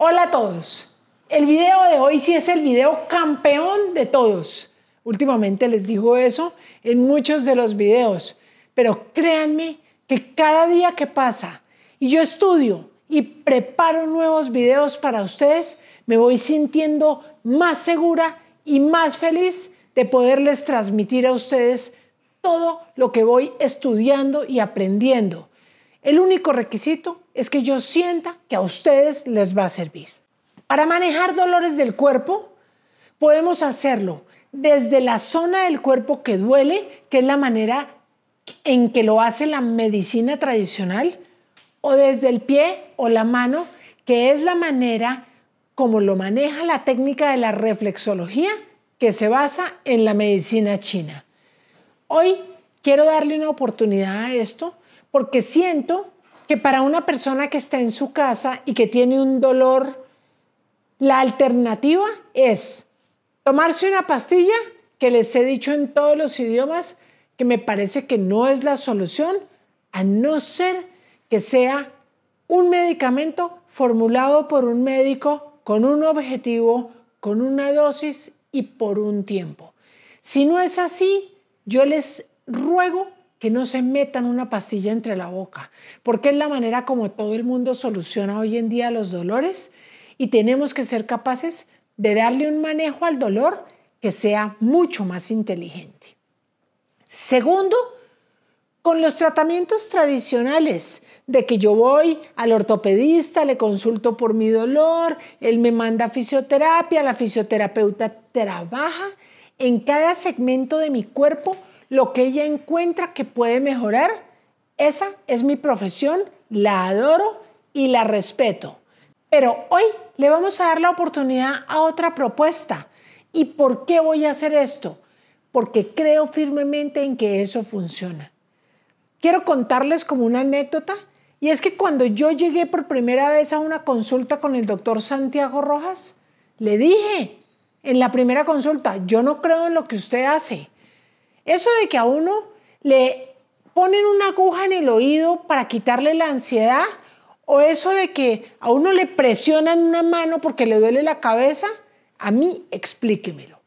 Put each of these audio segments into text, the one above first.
Hola a todos. El video de hoy sí es el video campeón de todos. Últimamente les digo eso en muchos de los videos, pero créanme que cada día que pasa y yo estudio y preparo nuevos videos para ustedes, me voy sintiendo más segura y más feliz de poderles transmitir a ustedes todo lo que voy estudiando y aprendiendo. El único requisito es que yo sienta que a ustedes les va a servir. Para manejar dolores del cuerpo, podemos hacerlo desde la zona del cuerpo que duele, que es la manera en que lo hace la medicina tradicional, o desde el pie o la mano, que es la manera como lo maneja la técnica de la reflexología que se basa en la medicina china. Hoy quiero darle una oportunidad a esto porque siento que para una persona que está en su casa y que tiene un dolor, la alternativa es tomarse una pastilla, que les he dicho en todos los idiomas, que me parece que no es la solución, a no ser que sea un medicamento formulado por un médico con un objetivo, con una dosis y por un tiempo. Si no es así, yo les ruego que no se metan una pastilla entre la boca, porque es la manera como todo el mundo soluciona hoy en día los dolores y tenemos que ser capaces de darle un manejo al dolor que sea mucho más inteligente. Segundo, con los tratamientos tradicionales, de que yo voy al ortopedista, le consulto por mi dolor, él me manda fisioterapia, la fisioterapeuta trabaja en cada segmento de mi cuerpo lo que ella encuentra que puede mejorar, esa es mi profesión, la adoro y la respeto. Pero hoy le vamos a dar la oportunidad a otra propuesta. ¿Y por qué voy a hacer esto? Porque creo firmemente en que eso funciona. Quiero contarles como una anécdota y es que cuando yo llegué por primera vez a una consulta con el doctor Santiago Rojas, le dije en la primera consulta, yo no creo en lo que usted hace, eso de que a uno le ponen una aguja en el oído para quitarle la ansiedad, o eso de que a uno le presionan una mano porque le duele la cabeza, a mí explíquemelo.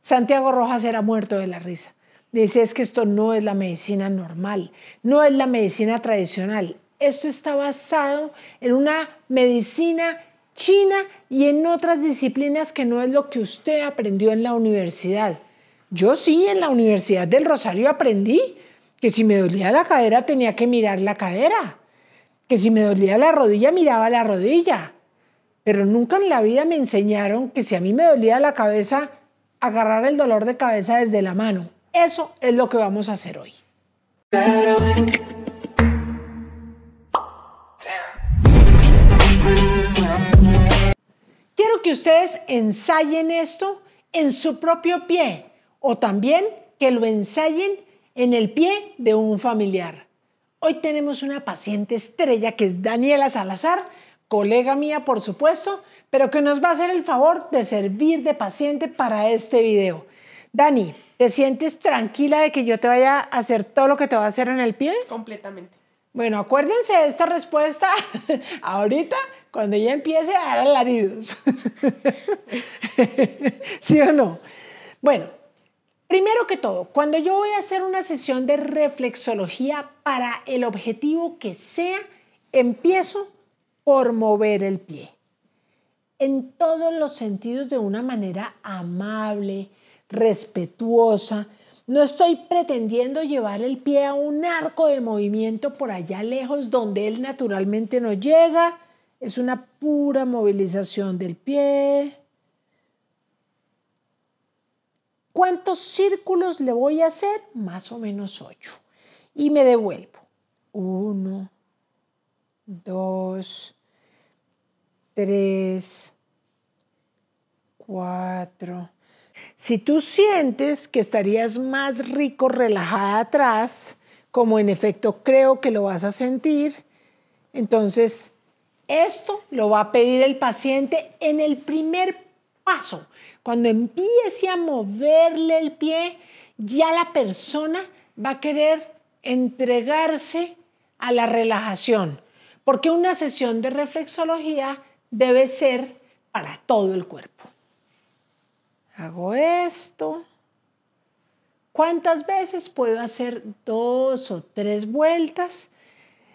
Santiago Rojas era muerto de la risa. Dice, es que esto no es la medicina normal, no es la medicina tradicional. Esto está basado en una medicina china y en otras disciplinas que no es lo que usted aprendió en la universidad. Yo sí en la Universidad del Rosario aprendí que si me dolía la cadera tenía que mirar la cadera, que si me dolía la rodilla miraba la rodilla, pero nunca en la vida me enseñaron que si a mí me dolía la cabeza, agarrar el dolor de cabeza desde la mano. Eso es lo que vamos a hacer hoy. Quiero que ustedes ensayen esto en su propio pie o también que lo ensayen en el pie de un familiar. Hoy tenemos una paciente estrella que es Daniela Salazar, colega mía por supuesto, pero que nos va a hacer el favor de servir de paciente para este video. Dani, ¿te sientes tranquila de que yo te vaya a hacer todo lo que te va a hacer en el pie? Completamente. Bueno, acuérdense de esta respuesta ahorita, cuando ella empiece a dar alaridos. ¿Sí o no? Bueno, Primero que todo, cuando yo voy a hacer una sesión de reflexología para el objetivo que sea, empiezo por mover el pie. En todos los sentidos de una manera amable, respetuosa. No estoy pretendiendo llevar el pie a un arco de movimiento por allá lejos donde él naturalmente no llega. Es una pura movilización del pie ¿Cuántos círculos le voy a hacer? Más o menos ocho. Y me devuelvo. Uno, dos, tres, cuatro. Si tú sientes que estarías más rico relajada atrás, como en efecto creo que lo vas a sentir, entonces esto lo va a pedir el paciente en el primer cuando empiece a moverle el pie, ya la persona va a querer entregarse a la relajación, porque una sesión de reflexología debe ser para todo el cuerpo. Hago esto. ¿Cuántas veces puedo hacer dos o tres vueltas?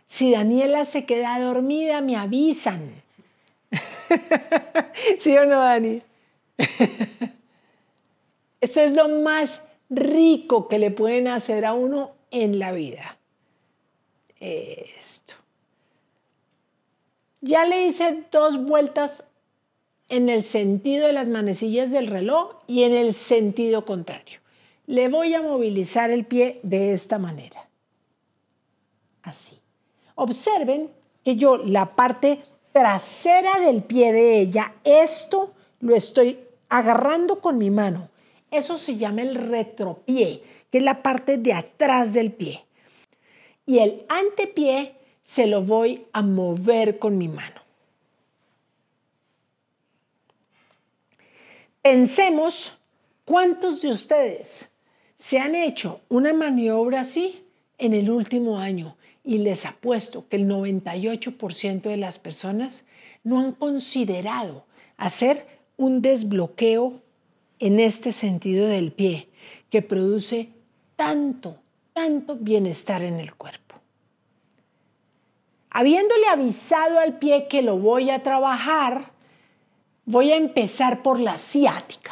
Si Daniela se queda dormida, me avisan. ¿Sí o no, Dani? Esto es lo más rico que le pueden hacer a uno en la vida. Esto. Ya le hice dos vueltas en el sentido de las manecillas del reloj y en el sentido contrario. Le voy a movilizar el pie de esta manera. Así. Observen que yo la parte trasera del pie de ella, esto lo estoy agarrando con mi mano. Eso se llama el retropié, que es la parte de atrás del pie. Y el antepié se lo voy a mover con mi mano. Pensemos cuántos de ustedes se han hecho una maniobra así en el último año y les apuesto que el 98% de las personas no han considerado hacer un desbloqueo en este sentido del pie que produce tanto, tanto bienestar en el cuerpo. Habiéndole avisado al pie que lo voy a trabajar, voy a empezar por la ciática,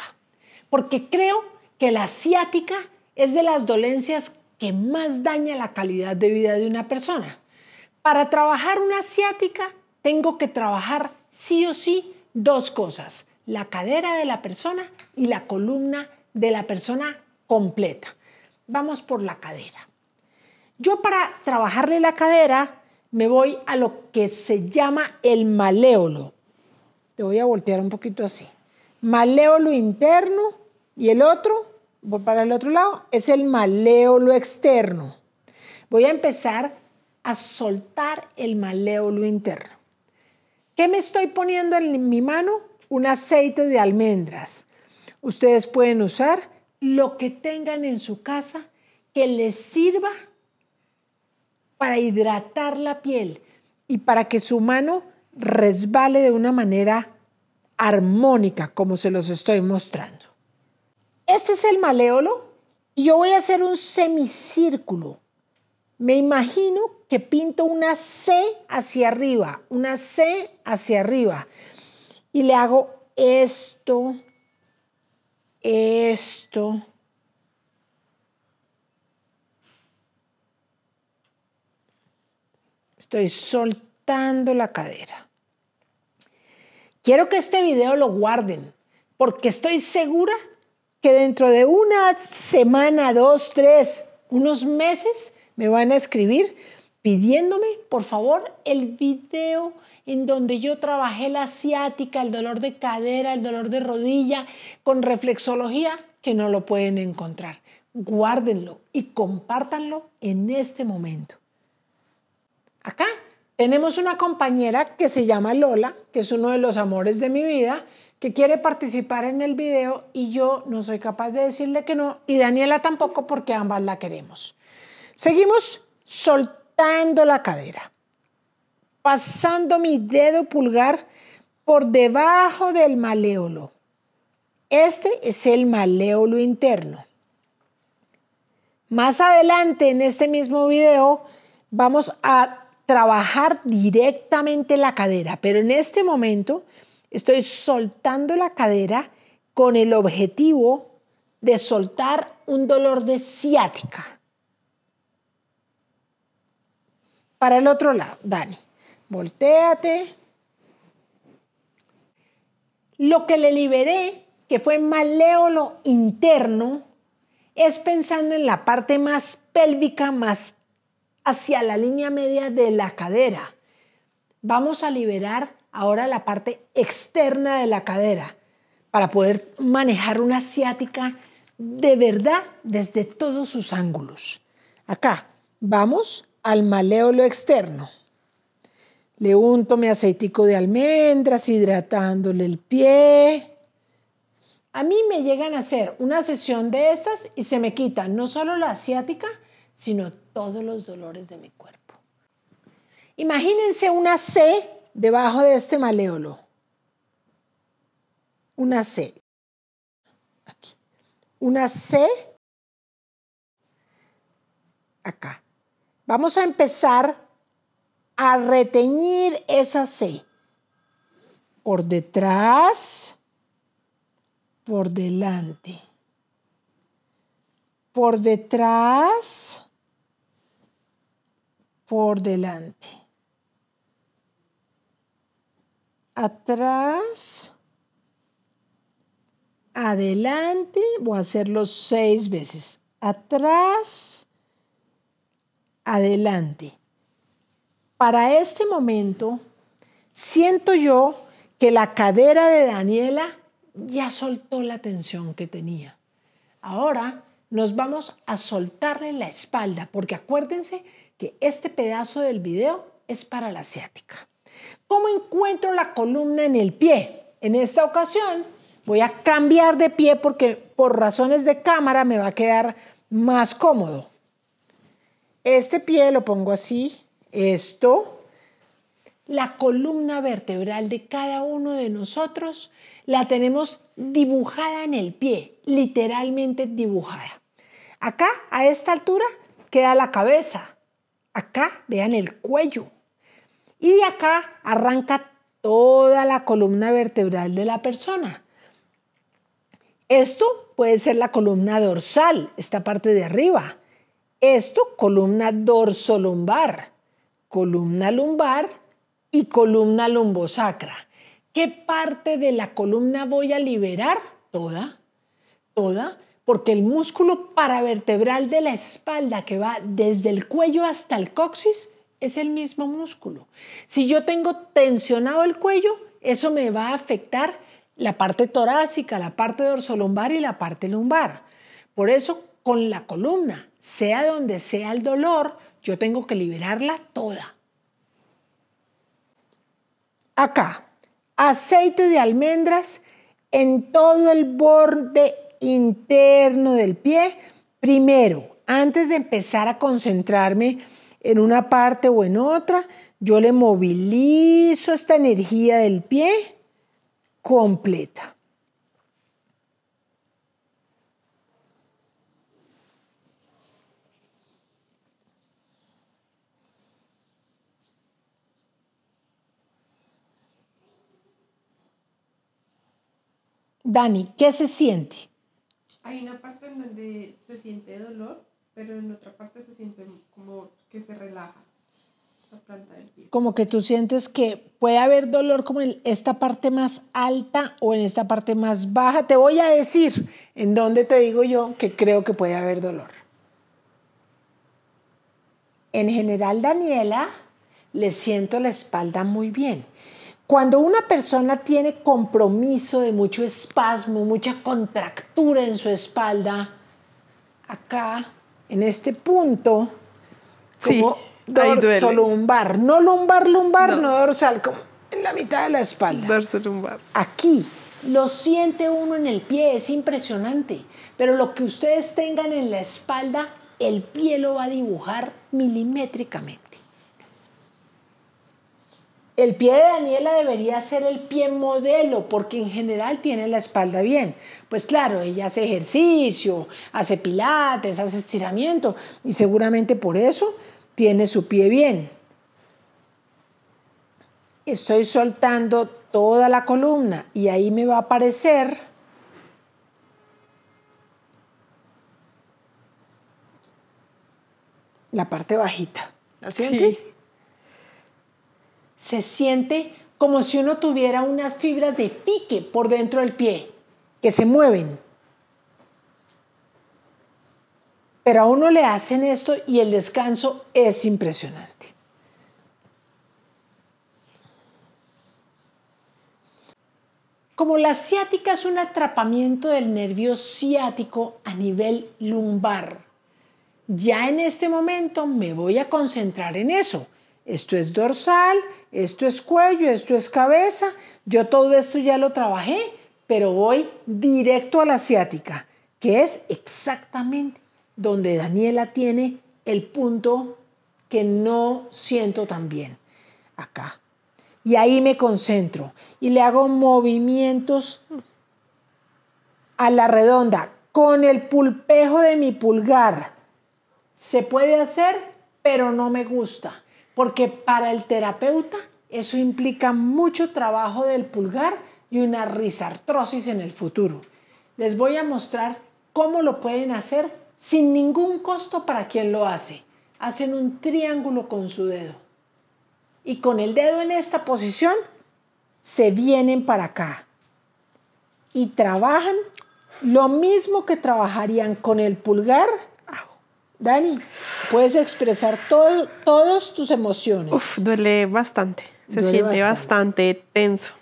porque creo que la ciática es de las dolencias que más daña la calidad de vida de una persona. Para trabajar una ciática, tengo que trabajar sí o sí dos cosas la cadera de la persona y la columna de la persona completa. Vamos por la cadera. Yo para trabajarle la cadera me voy a lo que se llama el maleolo. Te voy a voltear un poquito así. Maleolo interno y el otro, voy para el otro lado, es el maleolo externo. Voy a empezar a soltar el maleolo interno. ¿Qué me estoy poniendo en mi mano? un aceite de almendras. Ustedes pueden usar lo que tengan en su casa que les sirva para hidratar la piel y para que su mano resbale de una manera armónica, como se los estoy mostrando. Este es el maleolo y yo voy a hacer un semicírculo. Me imagino que pinto una C hacia arriba, una C hacia arriba y le hago esto, esto. Estoy soltando la cadera. Quiero que este video lo guarden porque estoy segura que dentro de una semana, dos, tres, unos meses me van a escribir pidiéndome, por favor, el video en donde yo trabajé la asiática, el dolor de cadera, el dolor de rodilla, con reflexología, que no lo pueden encontrar. Guárdenlo y compártanlo en este momento. Acá tenemos una compañera que se llama Lola, que es uno de los amores de mi vida, que quiere participar en el video y yo no soy capaz de decirle que no, y Daniela tampoco porque ambas la queremos. Seguimos soltando la cadera, pasando mi dedo pulgar por debajo del maleolo. Este es el maleolo interno. Más adelante en este mismo video vamos a trabajar directamente la cadera, pero en este momento estoy soltando la cadera con el objetivo de soltar un dolor de ciática. para el otro lado, Dani. Volteate. Lo que le liberé, que fue maleolo interno, es pensando en la parte más pélvica, más hacia la línea media de la cadera. Vamos a liberar ahora la parte externa de la cadera para poder manejar una ciática de verdad desde todos sus ángulos. Acá vamos al maleolo externo. Le unto mi aceitico de almendras, hidratándole el pie. A mí me llegan a hacer una sesión de estas y se me quita no solo la asiática, sino todos los dolores de mi cuerpo. Imagínense una C debajo de este maleolo. Una C. Aquí. Una C acá. Vamos a empezar a reteñir esa C. Por detrás, por delante. Por detrás, por delante. Atrás, adelante. Voy a hacerlo seis veces. Atrás, adelante. Para este momento, siento yo que la cadera de Daniela ya soltó la tensión que tenía. Ahora nos vamos a soltarle la espalda, porque acuérdense que este pedazo del video es para la asiática. ¿Cómo encuentro la columna en el pie? En esta ocasión voy a cambiar de pie porque por razones de cámara me va a quedar más cómodo. Este pie lo pongo así, esto, la columna vertebral de cada uno de nosotros la tenemos dibujada en el pie, literalmente dibujada. Acá, a esta altura, queda la cabeza. Acá, vean el cuello. Y de acá arranca toda la columna vertebral de la persona. Esto puede ser la columna dorsal, esta parte de arriba. Esto columna dorso-lumbar, columna lumbar y columna lumbosacra. ¿Qué parte de la columna voy a liberar? Toda, toda, porque el músculo paravertebral de la espalda que va desde el cuello hasta el coxis es el mismo músculo. Si yo tengo tensionado el cuello, eso me va a afectar la parte torácica, la parte dorso-lumbar y la parte lumbar. Por eso, con la columna sea donde sea el dolor, yo tengo que liberarla toda. Acá, aceite de almendras en todo el borde interno del pie. Primero, antes de empezar a concentrarme en una parte o en otra, yo le movilizo esta energía del pie completa. Dani, ¿qué se siente? Hay una parte en donde se siente dolor, pero en otra parte se siente como que se relaja la planta del pie. Como que tú sientes que puede haber dolor como en esta parte más alta o en esta parte más baja. Te voy a decir en dónde te digo yo que creo que puede haber dolor. En general, Daniela, le siento la espalda muy bien. Cuando una persona tiene compromiso de mucho espasmo, mucha contractura en su espalda, acá, en este punto, como lumbar, no lumbar, lumbar, no. dorsal, como en la mitad de la espalda. Dorso Aquí, lo siente uno en el pie, es impresionante. Pero lo que ustedes tengan en la espalda, el pie lo va a dibujar milimétricamente el pie de Daniela debería ser el pie modelo porque en general tiene la espalda bien. Pues claro, ella hace ejercicio, hace pilates, hace estiramiento y seguramente por eso tiene su pie bien. Estoy soltando toda la columna y ahí me va a aparecer la parte bajita. ¿La sientes? se siente como si uno tuviera unas fibras de pique por dentro del pie que se mueven. Pero a uno le hacen esto y el descanso es impresionante. Como la ciática es un atrapamiento del nervio ciático a nivel lumbar, ya en este momento me voy a concentrar en eso. Esto es dorsal, esto es cuello, esto es cabeza. Yo todo esto ya lo trabajé, pero voy directo a la asiática, que es exactamente donde Daniela tiene el punto que no siento tan bien. Acá. Y ahí me concentro y le hago movimientos a la redonda con el pulpejo de mi pulgar. Se puede hacer, pero no me gusta porque para el terapeuta eso implica mucho trabajo del pulgar y una risartrosis en el futuro. Les voy a mostrar cómo lo pueden hacer sin ningún costo para quien lo hace. Hacen un triángulo con su dedo. Y con el dedo en esta posición, se vienen para acá. Y trabajan lo mismo que trabajarían con el pulgar Dani, puedes expresar todas tus emociones. Uf, duele bastante. Se siente bastante. bastante tenso.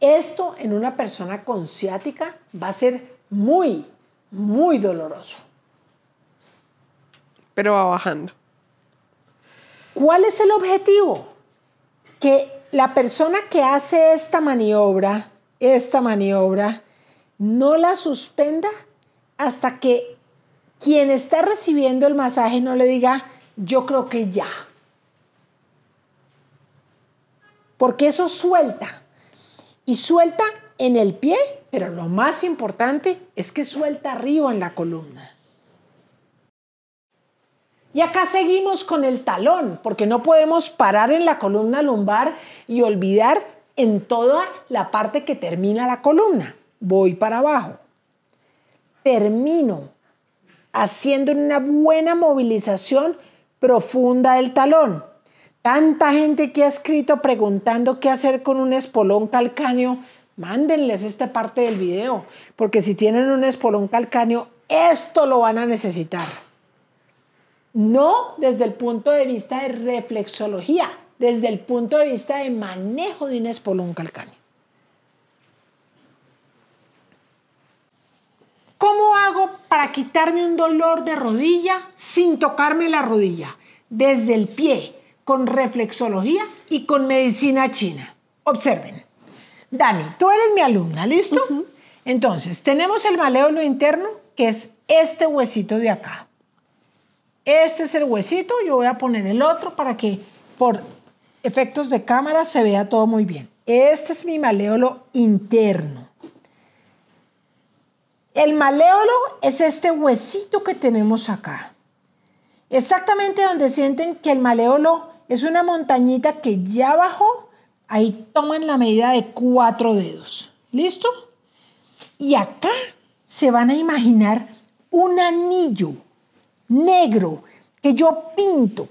Esto en una persona con ciática va a ser muy, muy doloroso. Pero va bajando. ¿Cuál es el objetivo? Que la persona que hace esta maniobra, esta maniobra, no la suspenda hasta que quien está recibiendo el masaje no le diga, yo creo que ya. Porque eso suelta. Y suelta en el pie, pero lo más importante es que suelta arriba en la columna. Y acá seguimos con el talón, porque no podemos parar en la columna lumbar y olvidar en toda la parte que termina la columna. Voy para abajo. Termino haciendo una buena movilización profunda del talón. Tanta gente que ha escrito preguntando qué hacer con un espolón calcáneo, mándenles esta parte del video, porque si tienen un espolón calcáneo, esto lo van a necesitar. No desde el punto de vista de reflexología, desde el punto de vista de manejo de un espolón calcáneo. ¿Cómo hago para quitarme un dolor de rodilla sin tocarme la rodilla? Desde el pie, con reflexología y con medicina china. Observen. Dani, tú eres mi alumna, ¿listo? Entonces, tenemos el maleolo interno, que es este huesito de acá. Este es el huesito, yo voy a poner el otro para que por efectos de cámara se vea todo muy bien. Este es mi maleolo interno. El maleolo es este huesito que tenemos acá. Exactamente donde sienten que el maleolo es una montañita que ya bajó, ahí toman la medida de cuatro dedos. ¿Listo? Y acá se van a imaginar un anillo negro que yo pinto.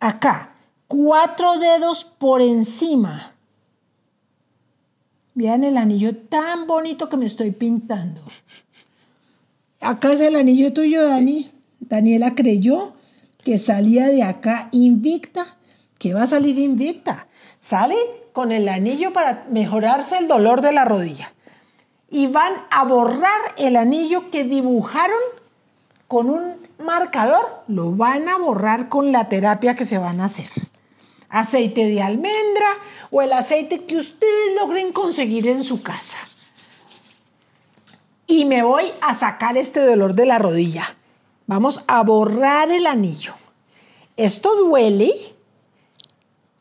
Acá, cuatro dedos por encima Vean el anillo tan bonito que me estoy pintando. Acá es el anillo tuyo, Dani. Daniela creyó que salía de acá invicta, que va a salir invicta. Sale con el anillo para mejorarse el dolor de la rodilla. Y van a borrar el anillo que dibujaron con un marcador. Lo van a borrar con la terapia que se van a hacer aceite de almendra o el aceite que ustedes logren conseguir en su casa. Y me voy a sacar este dolor de la rodilla. Vamos a borrar el anillo. Esto duele.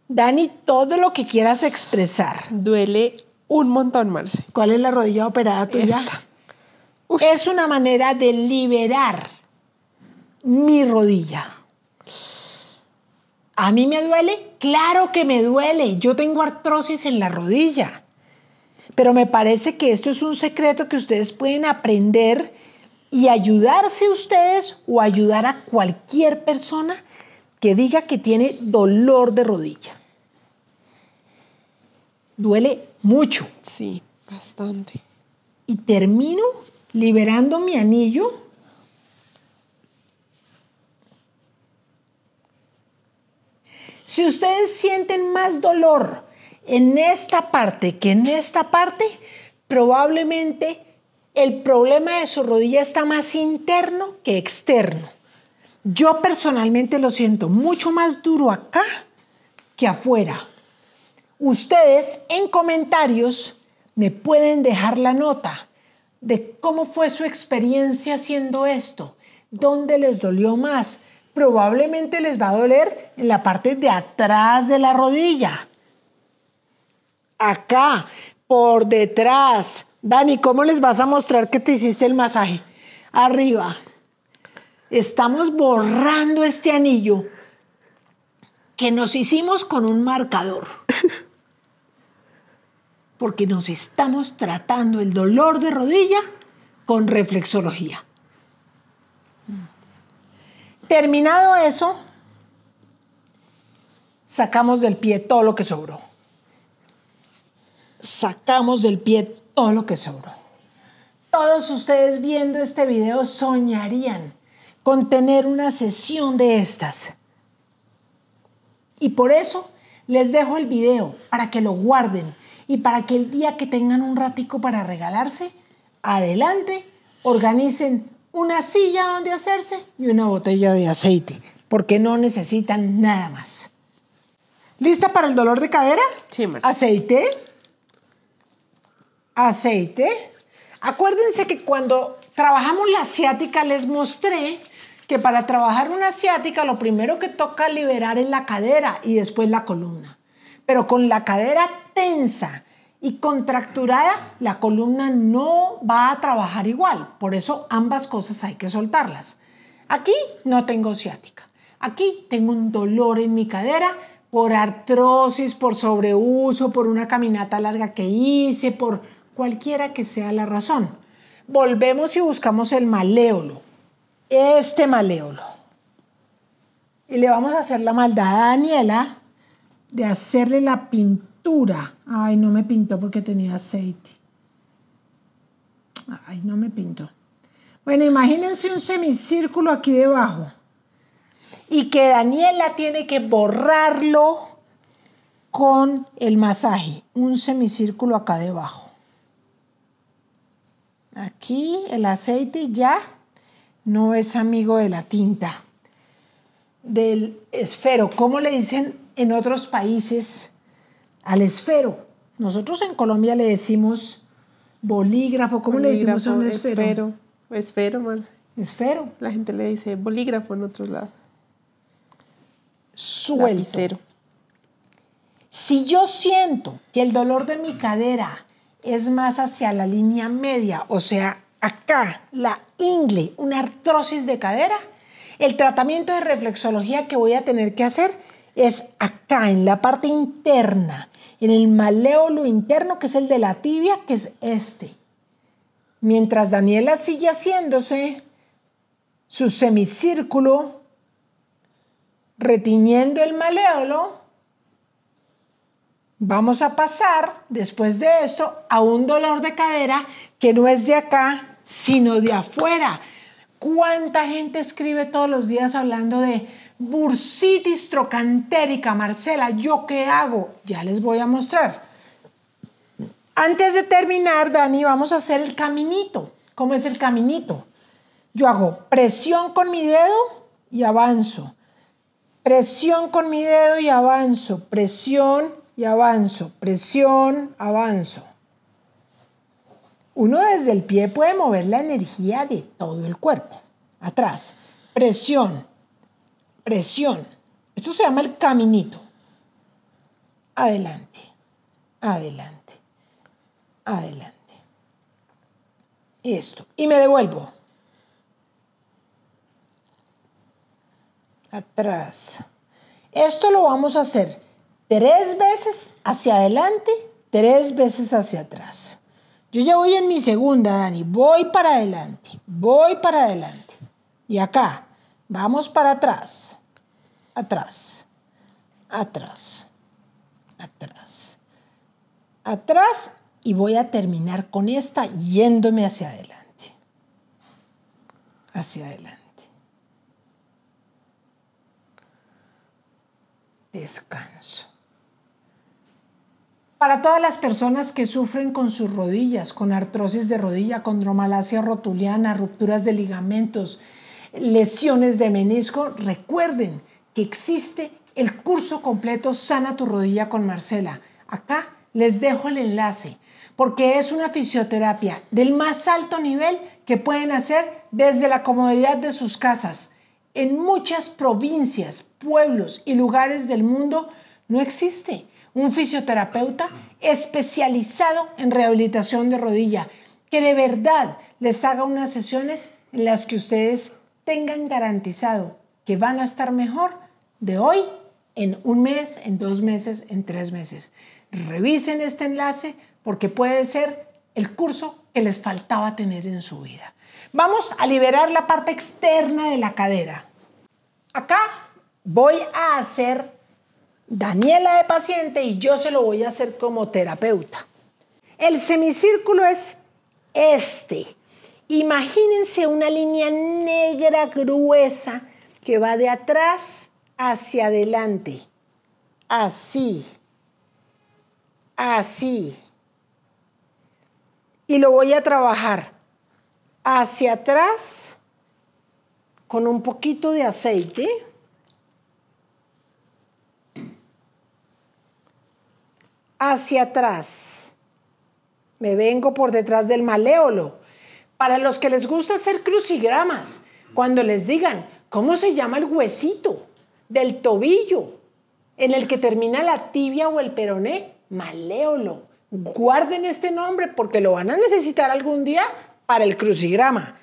Dani, todo lo que quieras expresar. Duele un montón, Marce. ¿Cuál es la rodilla operada tuya? Esta. Es una manera de liberar mi rodilla. ¿A mí me duele? Claro que me duele. Yo tengo artrosis en la rodilla. Pero me parece que esto es un secreto que ustedes pueden aprender y ayudarse ustedes o ayudar a cualquier persona que diga que tiene dolor de rodilla. Duele mucho. Sí, bastante. Y termino liberando mi anillo Si ustedes sienten más dolor en esta parte que en esta parte, probablemente el problema de su rodilla está más interno que externo. Yo personalmente lo siento mucho más duro acá que afuera. Ustedes en comentarios me pueden dejar la nota de cómo fue su experiencia haciendo esto, dónde les dolió más, probablemente les va a doler en la parte de atrás de la rodilla. Acá, por detrás. Dani, ¿cómo les vas a mostrar que te hiciste el masaje? Arriba. Estamos borrando este anillo que nos hicimos con un marcador. Porque nos estamos tratando el dolor de rodilla con reflexología. Terminado eso, sacamos del pie todo lo que sobró. Sacamos del pie todo lo que sobró. Todos ustedes viendo este video soñarían con tener una sesión de estas. Y por eso les dejo el video para que lo guarden y para que el día que tengan un ratico para regalarse, adelante, organicen una silla donde hacerse y una botella de aceite, porque no necesitan nada más. ¿Lista para el dolor de cadera? Sí, Aceite. Aceite. Acuérdense que cuando trabajamos la asiática les mostré que para trabajar una asiática lo primero que toca liberar es la cadera y después la columna. Pero con la cadera tensa y contracturada, la columna no va a trabajar igual. Por eso ambas cosas hay que soltarlas. Aquí no tengo ciática. Aquí tengo un dolor en mi cadera por artrosis, por sobreuso, por una caminata larga que hice, por cualquiera que sea la razón. Volvemos y buscamos el maléolo. Este maléolo. Y le vamos a hacer la maldad a Daniela de hacerle la pintura Ay, no me pintó porque tenía aceite. Ay, no me pintó. Bueno, imagínense un semicírculo aquí debajo. Y que Daniela tiene que borrarlo con el masaje. Un semicírculo acá debajo. Aquí el aceite ya no es amigo de la tinta. Del esfero, como le dicen en otros países al esfero. Nosotros en Colombia le decimos bolígrafo, ¿cómo le decimos a un esfero? Esfero, esfero, Marce. Esfero. La gente le dice bolígrafo en otros lados. Suelto. Si yo siento que el dolor de mi cadera es más hacia la línea media, o sea, acá, la ingle, una artrosis de cadera, el tratamiento de reflexología que voy a tener que hacer es acá, en la parte interna, el maleolo interno que es el de la tibia, que es este. Mientras Daniela sigue haciéndose su semicírculo, retiñendo el maleolo, vamos a pasar después de esto a un dolor de cadera que no es de acá, sino de afuera. ¿Cuánta gente escribe todos los días hablando de bursitis trocantérica, Marcela, ¿yo qué hago? Ya les voy a mostrar. Antes de terminar, Dani, vamos a hacer el caminito. ¿Cómo es el caminito? Yo hago presión con mi dedo y avanzo. Presión con mi dedo y avanzo. Presión y avanzo. Presión, avanzo. Uno desde el pie puede mover la energía de todo el cuerpo. Atrás. Presión, presión. Esto se llama el caminito. Adelante, adelante, adelante. Esto. Y me devuelvo. Atrás. Esto lo vamos a hacer tres veces hacia adelante, tres veces hacia atrás. Yo ya voy en mi segunda, Dani. Voy para adelante, voy para adelante. Y acá, Vamos para atrás, atrás, atrás, atrás, atrás y voy a terminar con esta yéndome hacia adelante, hacia adelante. Descanso. Para todas las personas que sufren con sus rodillas, con artrosis de rodilla, condromalacia rotuliana, rupturas de ligamentos, lesiones de menisco, recuerden que existe el curso completo Sana tu rodilla con Marcela. Acá les dejo el enlace porque es una fisioterapia del más alto nivel que pueden hacer desde la comodidad de sus casas. En muchas provincias, pueblos y lugares del mundo no existe un fisioterapeuta especializado en rehabilitación de rodilla que de verdad les haga unas sesiones en las que ustedes tengan garantizado que van a estar mejor de hoy en un mes, en dos meses, en tres meses. Revisen este enlace porque puede ser el curso que les faltaba tener en su vida. Vamos a liberar la parte externa de la cadera. Acá voy a hacer Daniela de paciente y yo se lo voy a hacer como terapeuta. El semicírculo es este. Imagínense una línea negra gruesa que va de atrás hacia adelante. Así. Así. Y lo voy a trabajar hacia atrás con un poquito de aceite. Hacia atrás. Me vengo por detrás del maleolo para los que les gusta hacer crucigramas, cuando les digan cómo se llama el huesito del tobillo en el que termina la tibia o el peroné, maléolo. Guarden este nombre porque lo van a necesitar algún día para el crucigrama.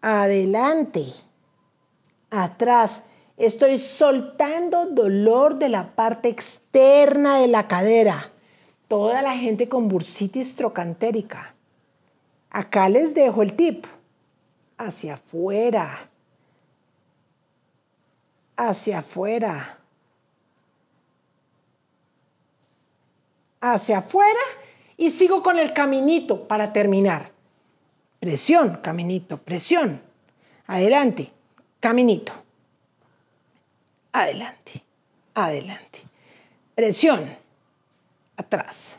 Adelante, atrás. Estoy soltando dolor de la parte externa de la cadera. Toda la gente con bursitis trocantérica Acá les dejo el tip. Hacia afuera. Hacia afuera. Hacia afuera y sigo con el caminito para terminar. Presión, caminito, presión. Adelante, caminito. Adelante, adelante. Presión, atrás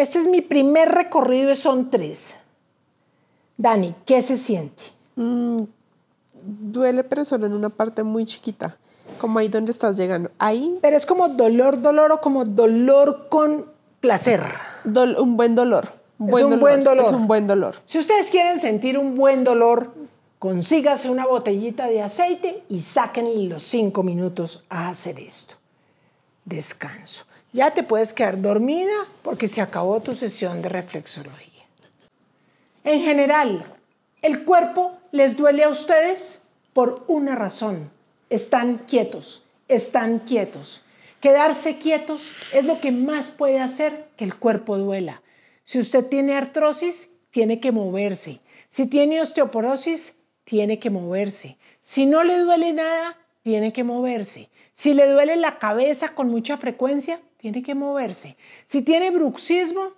este es mi primer recorrido y son tres. Dani, ¿qué se siente? Mm, duele, pero solo en una parte muy chiquita, como ahí donde estás llegando. Ahí. Pero es como dolor, dolor o como dolor con placer. un buen dolor. es un buen dolor. Es un buen dolor. Si ustedes quieren sentir un buen dolor, consígase una botellita de aceite y sáquenle los cinco minutos a hacer esto. Descanso. Ya te puedes quedar dormida porque se acabó tu sesión de reflexología. En general, el cuerpo les duele a ustedes por una razón. Están quietos, están quietos. Quedarse quietos es lo que más puede hacer que el cuerpo duela. Si usted tiene artrosis, tiene que moverse. Si tiene osteoporosis, tiene que moverse. Si no le duele nada, tiene que moverse. Si le duele la cabeza con mucha frecuencia, tiene que moverse. Si tiene bruxismo,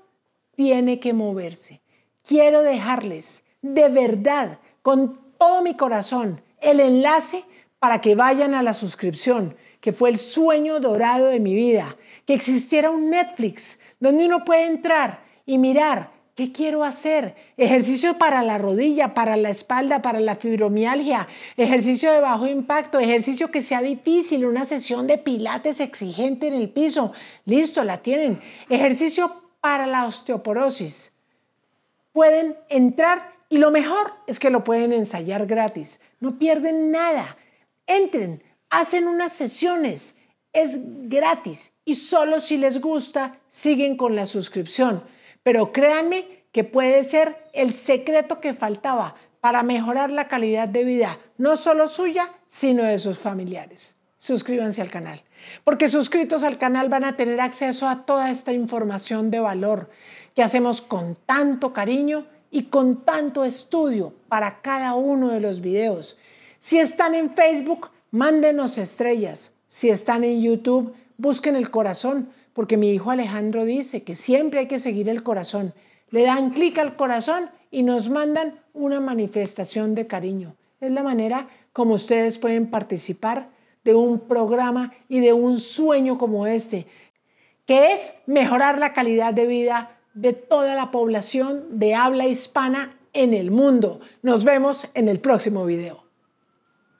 tiene que moverse. Quiero dejarles de verdad, con todo mi corazón, el enlace para que vayan a la suscripción, que fue el sueño dorado de mi vida, que existiera un Netflix donde uno puede entrar y mirar ¿Qué quiero hacer? Ejercicio para la rodilla, para la espalda, para la fibromialgia, ejercicio de bajo impacto, ejercicio que sea difícil, una sesión de pilates exigente en el piso. Listo, la tienen. Ejercicio para la osteoporosis. Pueden entrar y lo mejor es que lo pueden ensayar gratis. No pierden nada. Entren, hacen unas sesiones. Es gratis y solo si les gusta siguen con la suscripción pero créanme que puede ser el secreto que faltaba para mejorar la calidad de vida, no solo suya, sino de sus familiares. Suscríbanse al canal, porque suscritos al canal van a tener acceso a toda esta información de valor que hacemos con tanto cariño y con tanto estudio para cada uno de los videos. Si están en Facebook, mándenos estrellas. Si están en YouTube, busquen el corazón porque mi hijo Alejandro dice que siempre hay que seguir el corazón. Le dan clic al corazón y nos mandan una manifestación de cariño. Es la manera como ustedes pueden participar de un programa y de un sueño como este, que es mejorar la calidad de vida de toda la población de habla hispana en el mundo. Nos vemos en el próximo video.